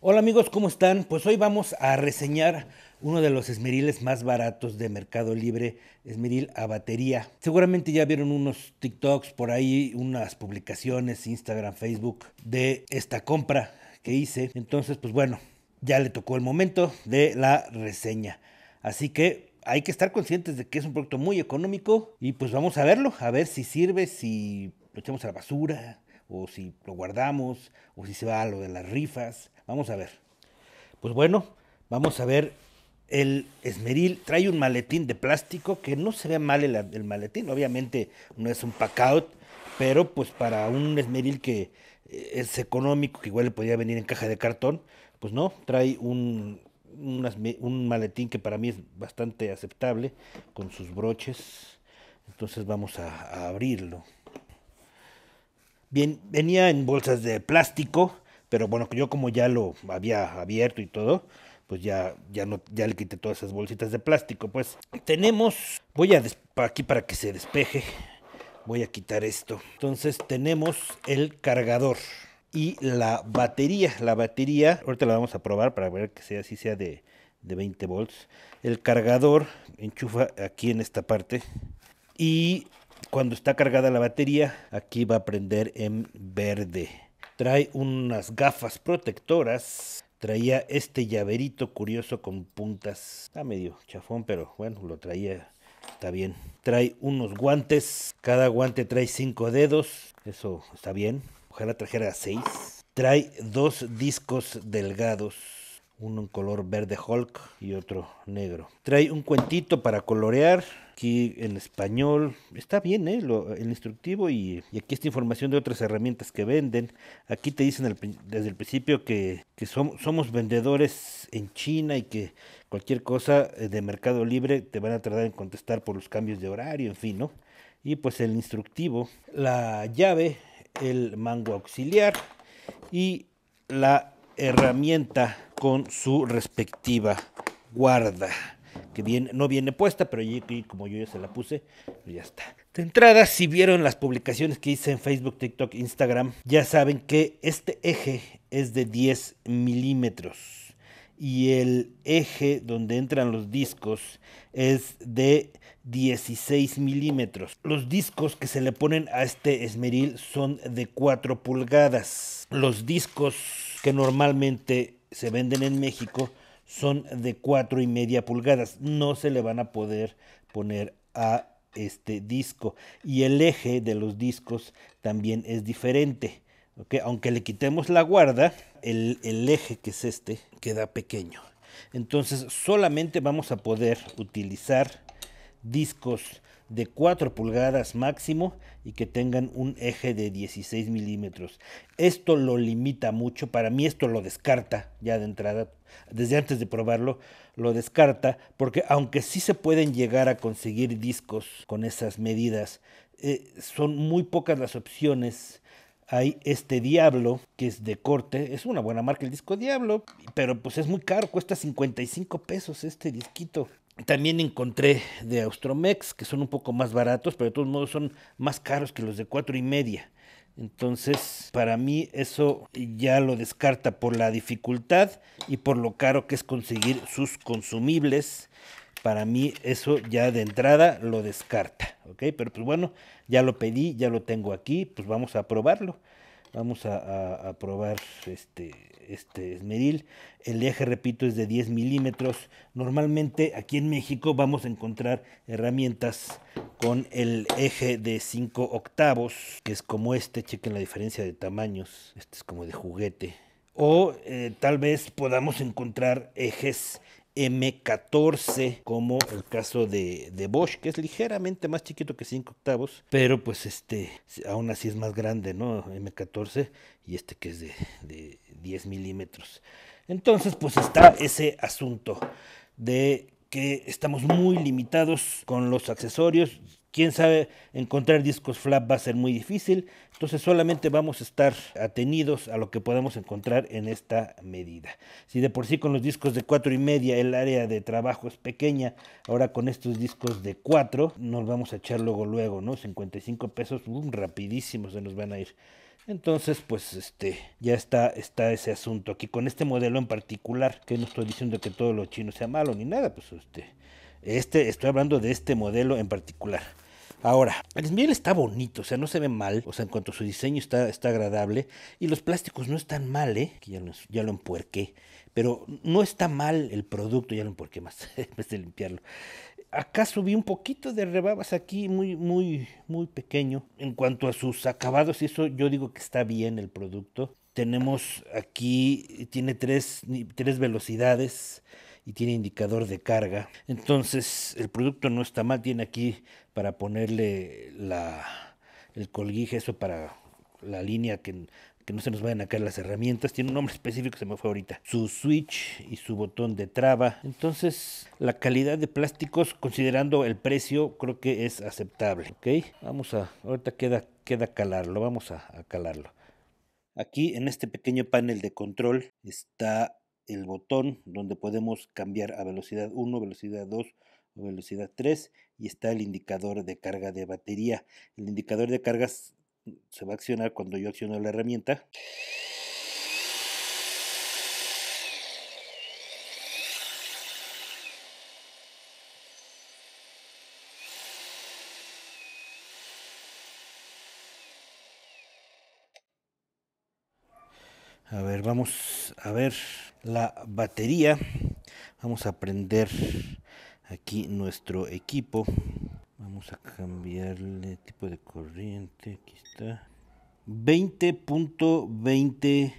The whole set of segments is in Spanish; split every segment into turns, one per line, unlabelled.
Hola amigos, ¿cómo están? Pues hoy vamos a reseñar uno de los esmeriles más baratos de Mercado Libre, esmeril a batería. Seguramente ya vieron unos TikToks por ahí, unas publicaciones, Instagram, Facebook, de esta compra que hice. Entonces, pues bueno, ya le tocó el momento de la reseña. Así que hay que estar conscientes de que es un producto muy económico y pues vamos a verlo, a ver si sirve, si lo echamos a la basura, o si lo guardamos, o si se va a lo de las rifas. Vamos a ver. Pues bueno, vamos a ver. El esmeril trae un maletín de plástico que no se ve mal el, maletín. Obviamente no es un pack out, pero pues para un esmeril que eh, es económico, que igual le podría venir en caja de cartón, pues no, trae un, maletín que para mí es bastante aceptable con sus broches. Entonces vamos a abrirlo. Bien, venía en bolsas de plástico, pero bueno, yo como ya lo había abierto y todo, pues ya, ya, no, ya le quité todas esas bolsitas de plástico. Pues tenemos, voy a aquí para que se despeje, voy a quitar esto. Entonces tenemos el cargador y la batería. La batería, ahorita la vamos a probar para ver que sea así sea de, de 20 volts. El cargador enchufa aquí en esta parte y cuando está cargada la batería, aquí va a prender en verde. Trae unas gafas protectoras. Traía este llaverito curioso con puntas. Está medio chafón, pero bueno, lo traía. Está bien. Trae unos guantes. Cada guante trae cinco dedos. Eso está bien. Ojalá trajera seis. Trae dos discos delgados uno en color verde Hulk y otro negro. Trae un cuentito para colorear, aquí en español. Está bien, ¿eh? el instructivo y, aquí esta información de otras herramientas que venden. Aquí te dicen desde el principio que, somos vendedores en China y que cualquier cosa eh, de Mercado Libre te van a tardar en contestar por los cambios de horario, en fin, ¿no? Y pues el instructivo, la llave, el mango auxiliar y la herramienta con su respectiva guarda que no viene puesta, pero como yo ya se la puse, pues ya está. De entrada, si vieron las publicaciones que hice en Facebook, TikTok, Instagram, ya saben que este eje es de 10 milímetros y el eje donde entran los discos es de 16 milímetros. Los discos que se le ponen a este esmeril son de 4 pulgadas. Los discos que normalmente se venden en México son de 4 y media pulgadas. No se le van a poder poner a este disco. Y el eje de los discos también es diferente. Aunque le quitemos la guarda, el, el eje que es este queda pequeño. Entonces solamente vamos a poder utilizar discos de 4 pulgadas máximo y que tengan un eje de 16 milímetros. Esto lo limita mucho, para mí esto lo descarta ya de entrada desde antes de probarlo, lo descarta, porque aunque sí se pueden llegar a conseguir discos con esas medidas, eh, son muy pocas las opciones. Hay este Diablo, que es de corte, es una buena marca el disco Diablo, pero pues es muy caro, cuesta 55 pesos este disquito. También encontré de Austromex, que son un poco más baratos, pero de todos modos son más caros que los de cuatro y media. Entonces, para mí eso ya lo descarta por la dificultad y por lo caro que es conseguir sus consumibles. Para mí eso ya de entrada lo descarta, ¿ok? Pero pues bueno, ya lo pedí, ya lo tengo aquí, pues vamos a probarlo. Vamos a, probar este, este esmeril. El eje, repito, es de 10 milímetros. Normalmente aquí en México vamos a encontrar herramientas con el eje de 5 octavos, que es como este. Chequen la diferencia de tamaños. Este es como de juguete. O eh, tal vez podamos encontrar ejes M14 como el caso de, Bosch, que es ligeramente más chiquito que 5 octavos, pero pues este, aún así es más grande, ¿no? M14 y este que es de, de 10 milímetros. Entonces pues está ese asunto de que estamos muy limitados con los accesorios. Quién sabe, encontrar discos flap va a ser muy difícil, entonces solamente vamos a estar atenidos a lo que podemos encontrar en esta medida. Si de por sí con los discos de cuatro y media el área de trabajo es pequeña, ahora con estos discos de 4 nos vamos a echar luego luego, ¿no? 55 pesos, boom, rapidísimo se nos van a ir. Entonces, pues este, ya está, está ese asunto aquí con este modelo en particular, que no estoy diciendo que todo lo chino sea malo ni nada, pues este, este, estoy hablando de este modelo en particular. Ahora, el miel está bonito, o sea, no se ve mal, o sea, en cuanto a su diseño está, está agradable, y los plásticos no están mal, ¿eh? ya lo, empuerqué, pero no está mal el producto, ya lo empuerqué más, en vez de limpiarlo. Acá subí un poquito de rebabas aquí, muy, muy, muy pequeño. En cuanto a sus acabados, y eso yo digo que está bien el producto. Tenemos aquí, tiene tres, tres velocidades y tiene indicador de carga. Entonces el producto no está mal, tiene aquí para ponerle el colguije, eso para la línea que, no se nos vayan a caer las herramientas. Tiene un nombre específico que se me fue ahorita. Su switch y su botón de traba. Entonces la calidad de plásticos, considerando el precio, creo que es aceptable. ¿Ok? Vamos a, ahorita queda, queda calarlo, vamos a calarlo. Aquí en este pequeño panel de control está el botón donde podemos cambiar a velocidad 1, velocidad 2 o velocidad 3 y está el indicador de carga de batería. El indicador de cargas se va a accionar cuando yo acciono la herramienta. A ver, vamos a ver la batería. Vamos a prender aquí nuestro equipo. Vamos a cambiarle tipo de corriente. Aquí está. 20.20 eh,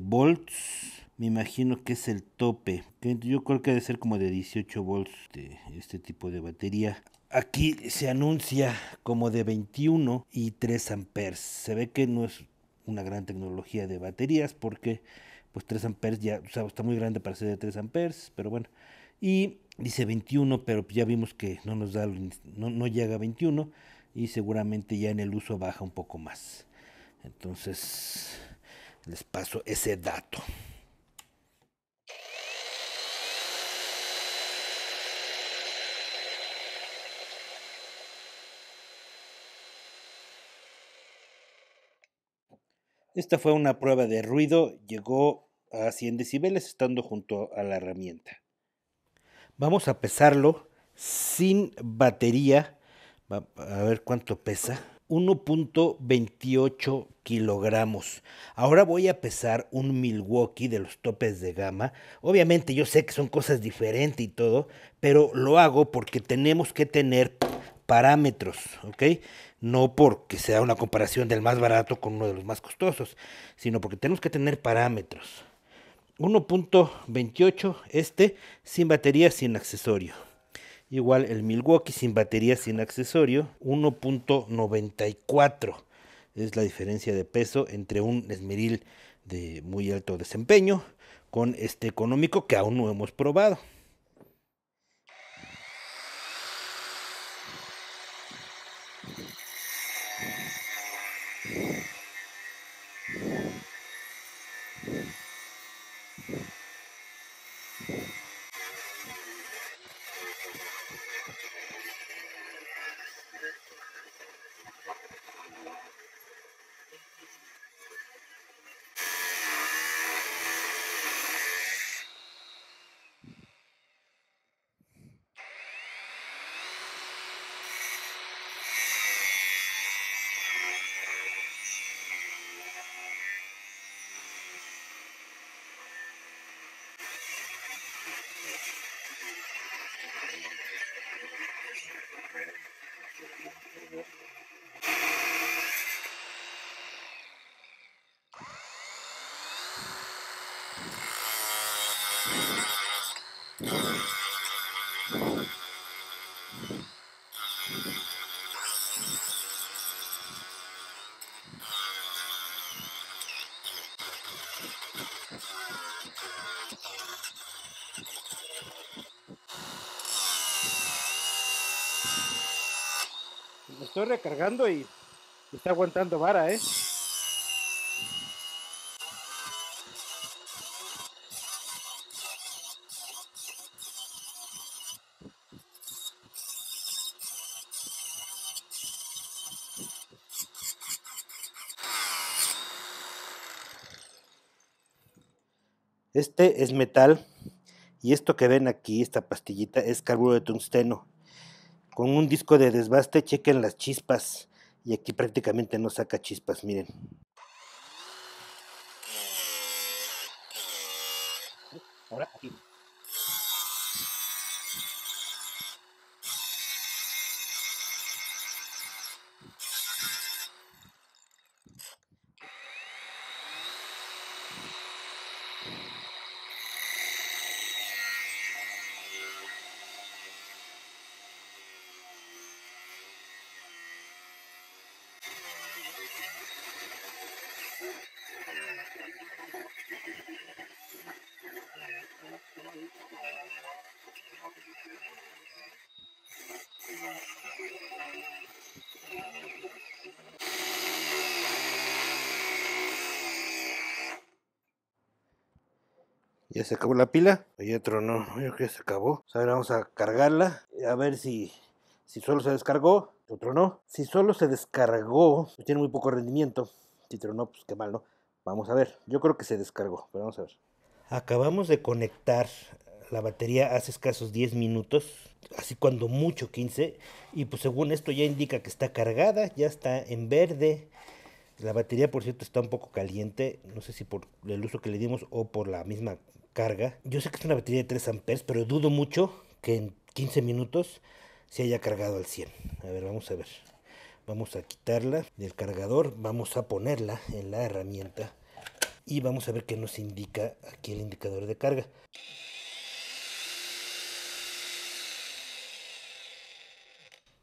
volts. Me imagino que es el tope. Yo creo que debe ser como de 18 volts de este tipo de batería. Aquí se anuncia como de 21 y 3 amperes. Se ve que no es una gran tecnología de baterías porque pues 3 amperes ya o está muy grande para ser de 3 amperes, pero bueno. Y dice 21, pero ya vimos que no nos da no, no llega a 21 y seguramente ya en el uso baja un poco más. Entonces les paso ese dato. Esta fue una prueba de ruido, llegó a 100 decibeles estando junto a la herramienta. Vamos a pesarlo sin batería. A ver cuánto pesa. 1.28 kilogramos. Ahora voy a pesar un Milwaukee de los topes de gama. Obviamente yo sé que son cosas diferentes y todo, pero lo hago porque tenemos que tener parámetros, ¿ok? No porque sea una comparación del más barato con uno de los más costosos, sino porque tenemos que tener parámetros. 1.28 este sin batería, sin accesorio. Igual el Milwaukee sin batería, sin accesorio. 1.94 es la diferencia de peso entre un esmeril de muy alto desempeño con este económico que aún no hemos probado. Me estoy recargando y está aguantando vara, ¿eh? Este es metal y esto que ven aquí, esta pastillita, es carburo de tungsteno. Con un disco de desbaste chequen las chispas y aquí prácticamente no saca chispas, miren. Ahora aquí. Ya se acabó la pila. Hay otro no. Yo creo que se acabó. O sea, vamos a cargarla. A ver si, si solo se descargó. Otro no. Si solo se descargó, pues tiene muy poco rendimiento. Si otro no, pues qué mal, ¿no? Vamos a ver. Yo creo que se descargó, pero vamos a ver. Acabamos de conectar la batería hace escasos 10 minutos, así cuando mucho 15, y pues según esto ya indica que está cargada, ya está en verde. La batería, por cierto, está un poco caliente, no sé si por el uso que le dimos o por la misma carga. Yo sé que es una batería de 3 amperes, pero dudo mucho que en 15 minutos se haya cargado al 100. A ver, vamos a ver. Vamos a quitarla del cargador, vamos a ponerla en la herramienta y vamos a ver qué nos indica aquí el indicador de carga.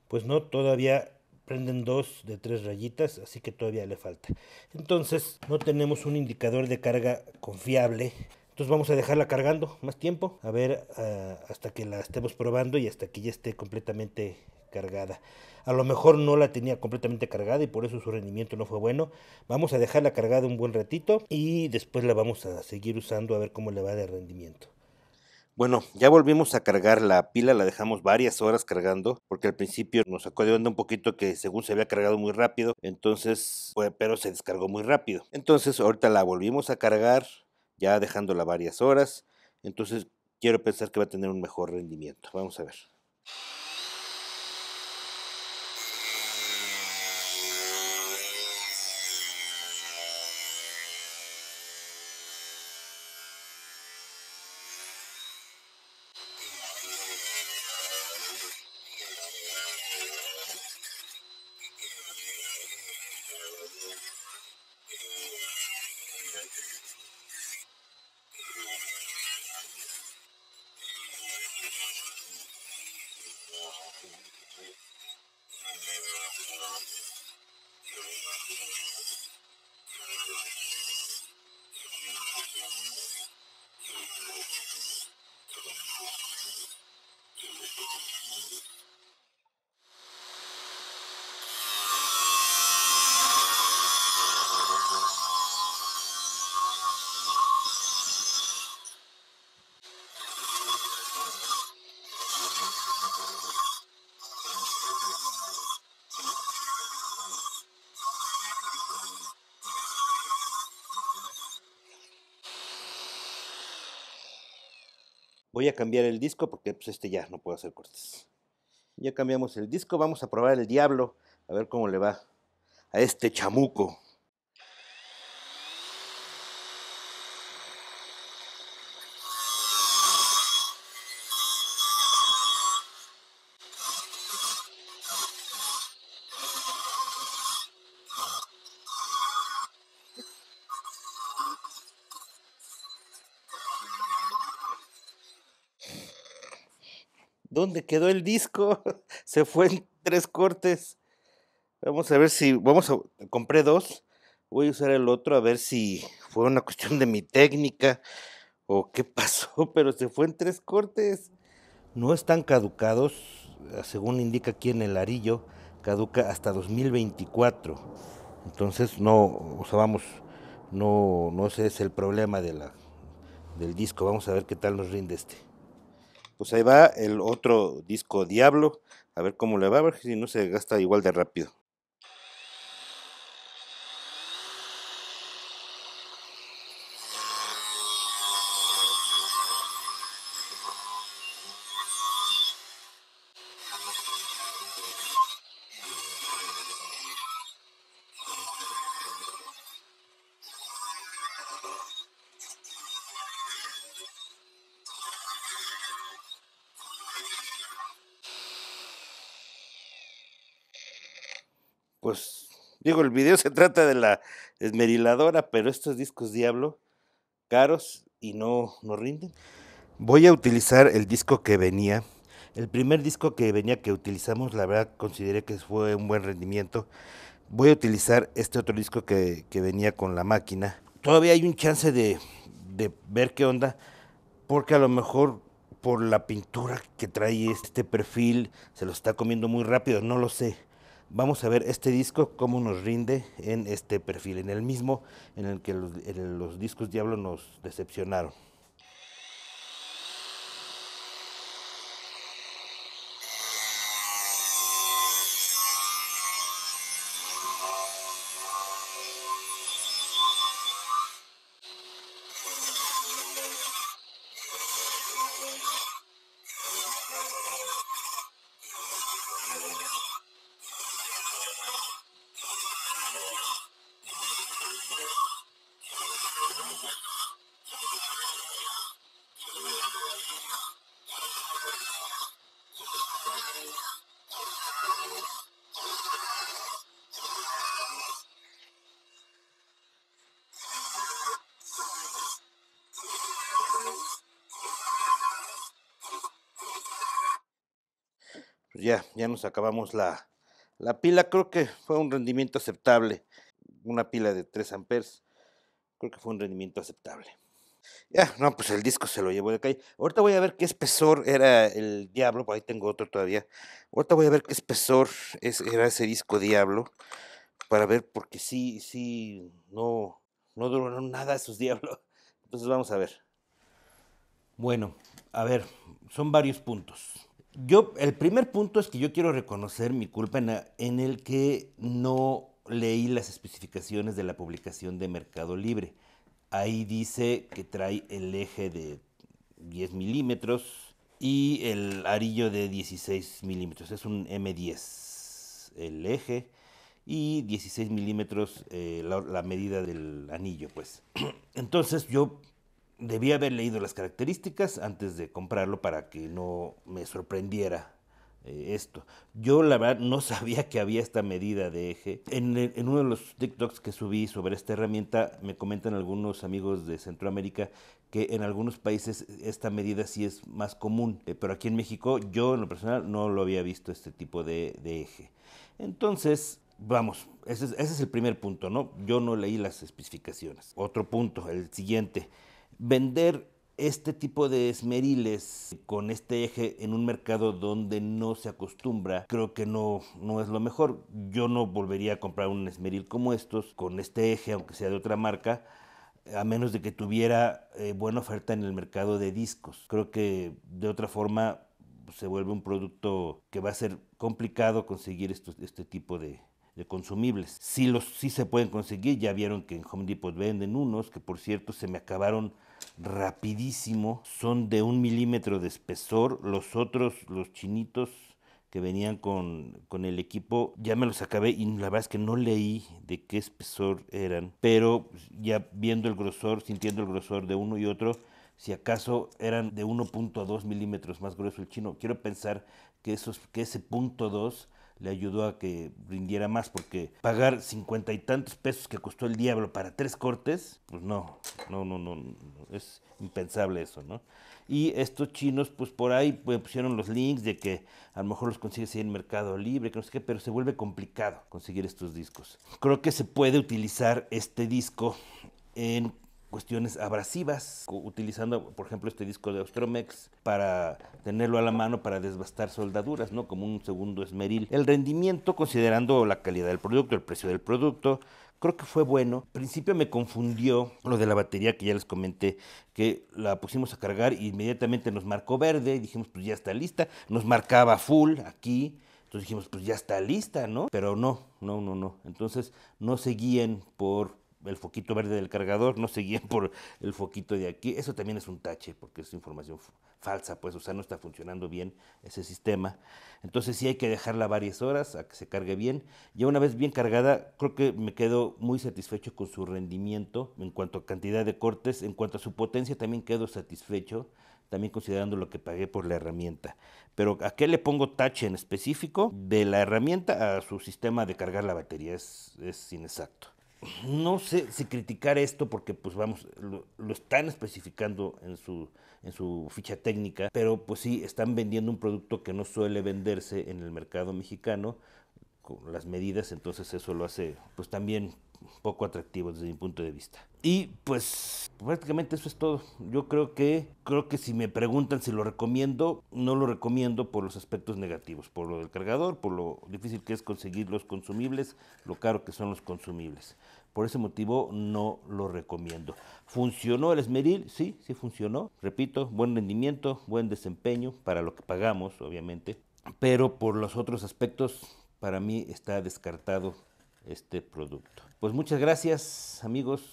Pues no, todavía prenden dos de tres rayitas, así que todavía le falta. Entonces, no tenemos un indicador de carga confiable entonces vamos a dejarla cargando más tiempo, a ver eh, hasta que la estemos probando y hasta que ya esté completamente cargada. A lo mejor no la tenía completamente cargada y por eso su rendimiento no fue bueno. Vamos a dejarla cargada un buen ratito y después la vamos a seguir usando a ver cómo le va de rendimiento. Bueno, ya volvimos a cargar la pila, la dejamos varias horas cargando, porque al principio nos sacó de onda un poquito que según se había cargado muy rápido, entonces, pero se descargó muy rápido. Entonces, ahorita la volvimos a cargar, ya dejándola varias horas. Entonces quiero pensar que va a tener un mejor rendimiento. Vamos a ver. Voy a cambiar el disco porque pues, este ya no puedo hacer cortes. Ya cambiamos el disco, vamos a probar el diablo, a ver cómo le va a este chamuco. ¿Dónde quedó el disco? Se fue en tres cortes. Vamos a ver si. Vamos a. Compré dos. Voy a usar el otro a ver si fue una cuestión de mi técnica o qué pasó, pero se fue en tres cortes. No están caducados, eh, según indica aquí en el arillo, caduca hasta 2024. Entonces, no, o sea, vamos, no, no es el problema del disco. Vamos a ver qué tal nos rinde este. Pues ahí va el otro disco Diablo, a ver cómo le va, a ver si no se gasta igual de rápido. Digo, el video se trata de la esmeriladora, pero estos discos diablo, caros y no, no rinden. Voy a utilizar el disco que venía. El primer disco que venía que utilizamos, la verdad, consideré que fue un buen rendimiento. Voy a utilizar este otro disco que, venía con la máquina. Todavía hay un chance de, de ver qué onda, porque a lo mejor por la pintura que trae este perfil se lo está comiendo muy rápido, no lo sé vamos a ver este disco cómo nos rinde en este perfil, en el mismo en el que los, discos Diablo nos decepcionaron. ya, ya nos acabamos la, pila. Creo que fue un rendimiento aceptable. Una pila de 3 amperes. Creo que fue un rendimiento aceptable. Ya, no, pues el disco se lo llevó de calle. Ahorita voy a ver qué espesor era el Diablo, por ahí tengo otro todavía. Ahorita voy a ver qué espesor era ese disco Diablo, para ver, porque sí, sí, no, no duraron nada esos Diablos. Entonces vamos a ver. Bueno, a ver, son varios puntos. Yo, el primer punto es que yo quiero reconocer mi culpa en, el que no leí las especificaciones de la publicación de Mercado Libre. Ahí dice que trae el eje de 10 milímetros y el arillo de 16 milímetros. Es un M10 el eje y 16 milímetros eh, la, la medida del anillo, pues. Entonces yo debí haber leído las características antes de comprarlo para que no me sorprendiera eh, esto. Yo la verdad no sabía que había esta medida de eje. En, uno de los TikToks que subí sobre esta herramienta me comentan algunos amigos de Centroamérica que en algunos países esta medida sí es más común, eh, pero aquí en México yo en lo personal no lo había visto este tipo de, eje. Entonces, vamos, ese es el primer punto, ¿no? Yo no leí las especificaciones. Otro punto, el siguiente vender este tipo de esmeriles con este eje en un mercado donde no se acostumbra, creo que no, no es lo mejor. Yo no volvería a comprar un esmeril como estos, con este eje, aunque sea de otra marca, a menos de que tuviera eh, buena oferta en el mercado de discos. Creo que de otra forma se vuelve un producto que va a ser complicado conseguir este tipo de, de consumibles. si los, sí se pueden conseguir, ya vieron que en Home Depot venden unos, que por cierto se me acabaron rapidísimo, son de un milímetro de espesor, los otros, los chinitos que venían con, con, el equipo, ya me los acabé y la verdad es que no leí de qué espesor eran, pero ya viendo el grosor, sintiendo el grosor de uno y otro, si acaso eran de 1.2 milímetros más grueso el chino, quiero pensar que, esos, que ese punto 2 le ayudó a que rindiera más, porque pagar cincuenta y tantos pesos que costó el diablo para tres cortes, pues no, no, no, no, es impensable eso, ¿no? Y estos chinos, pues por ahí pues, pusieron los links de que a lo mejor los consigues ahí en Mercado Libre, que no sé qué, pero se vuelve complicado conseguir estos discos. Creo que se puede utilizar este disco en cuestiones abrasivas, utilizando, por ejemplo, este disco de Ostromex para tenerlo a la mano para desbastar soldaduras, ¿no? Como un segundo esmeril. El rendimiento, considerando la calidad del producto, el precio del producto, creo que fue bueno. Al principio me confundió lo de la batería que ya les comenté, que la pusimos a cargar e inmediatamente nos marcó verde, y dijimos, pues ya está lista, nos marcaba full aquí, entonces dijimos, pues ya está lista, ¿no? Pero no, no, no, no. Entonces no seguían por el foquito verde del cargador, no se por el foquito de aquí. Eso también es un tache, porque es información falsa, pues, o sea, no está funcionando bien ese sistema. Entonces sí hay que dejarla varias horas a que se cargue bien. Ya una vez bien cargada, creo que me quedo muy satisfecho con su rendimiento en cuanto a cantidad de cortes, en cuanto a su potencia también quedo satisfecho también considerando lo que pagué por la herramienta. Pero ¿a qué le pongo tache en específico? De la herramienta a su sistema de cargar la batería es inexacto no sé si criticar esto porque pues vamos, lo, están especificando en su, en su ficha técnica, pero pues sí, están vendiendo un producto que no suele venderse en el mercado mexicano con las medidas, entonces eso lo hace pues también poco atractivo desde mi punto de vista. Y pues prácticamente eso es todo. Yo creo que creo que si me preguntan si lo recomiendo, no lo recomiendo por los aspectos negativos, por lo del cargador, por lo difícil que es conseguir los consumibles, lo caro que son los consumibles. Por ese motivo no lo recomiendo. ¿Funcionó el esmeril? Sí, sí funcionó. Repito, buen rendimiento, buen desempeño para lo que pagamos, obviamente. Pero por los otros aspectos, para mí está descartado este producto. Pues muchas gracias amigos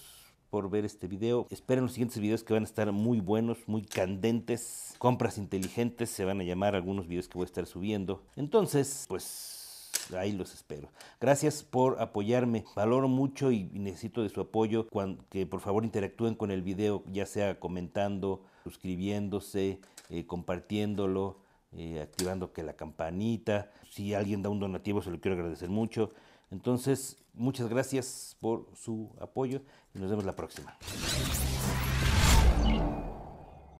por ver este video. Esperen los siguientes videos que van a estar muy buenos, muy candentes. Compras inteligentes se van a llamar algunos videos que voy a estar subiendo. Entonces, pues ahí los espero. Gracias por apoyarme. Valoro mucho y necesito de su apoyo. que por favor interactúen con el video, ya sea comentando, suscribiéndose, eh, compartiéndolo, eh, activando que la campanita. Si alguien da un donativo, se lo quiero agradecer mucho. Entonces, muchas gracias por su apoyo y nos vemos la próxima.